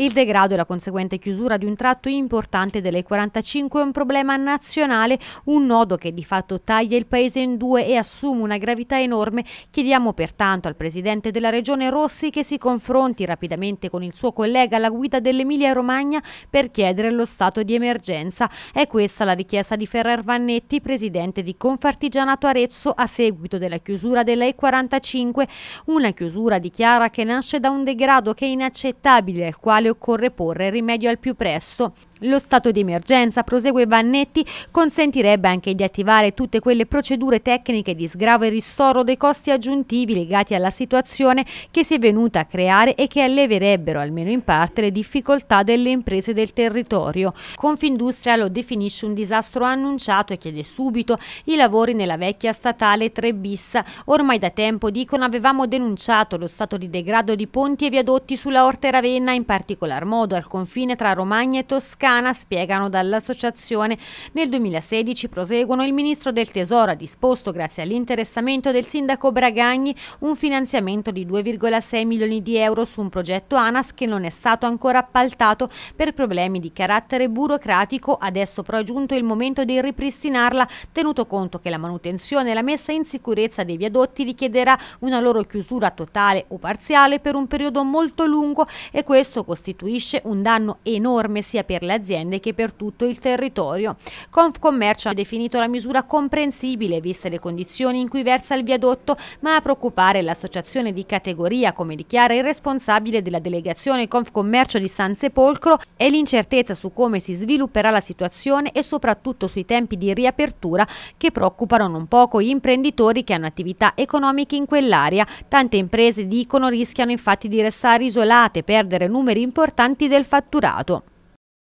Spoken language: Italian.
Il degrado e la conseguente chiusura di un tratto importante delle 45 è un problema nazionale, un nodo che di fatto taglia il paese in due e assume una gravità enorme. Chiediamo pertanto al presidente della regione Rossi che si confronti rapidamente con il suo collega alla guida dell'Emilia Romagna per chiedere lo stato di emergenza. È questa la richiesta di Ferrer Vannetti, presidente di Confartigianato Arezzo, a seguito della chiusura della E45, una chiusura dichiara che nasce da un degrado che è inaccettabile, al quale quale occorre porre rimedio al più presto lo stato di emergenza, prosegue Vannetti, consentirebbe anche di attivare tutte quelle procedure tecniche di sgravo e ristoro dei costi aggiuntivi legati alla situazione che si è venuta a creare e che alleverebbero almeno in parte le difficoltà delle imprese del territorio. Confindustria lo definisce un disastro annunciato e chiede subito i lavori nella vecchia statale 3 bis. Ormai da tempo, dicono, avevamo denunciato lo stato di degrado di ponti e viadotti sulla Orte Ravenna, in particolar modo al confine tra Romagna e Toscana Toscana, spiegano dall'associazione. Nel 2016, proseguono, il ministro del Tesoro ha disposto, grazie all'interessamento del sindaco Bragagni, un finanziamento di 2,6 milioni di euro su un progetto ANAS che non è stato ancora appaltato per problemi di carattere burocratico. Adesso però è giunto il momento di ripristinarla, tenuto conto che la manutenzione e la messa in sicurezza dei viadotti richiederà una loro chiusura totale o parziale per un periodo molto lungo e questo costituisce un danno enorme sia per l'azienda aziende che per tutto il territorio. Confcommercio ha definito la misura comprensibile viste le condizioni in cui versa il viadotto, ma a preoccupare l'associazione di categoria, come dichiara il responsabile della delegazione Confcommercio di San Sepolcro, è l'incertezza su come si svilupperà la situazione e soprattutto sui tempi di riapertura che preoccupano non poco gli imprenditori che hanno attività economiche in quell'area. Tante imprese dicono rischiano infatti di restare isolate, perdere numeri importanti del fatturato.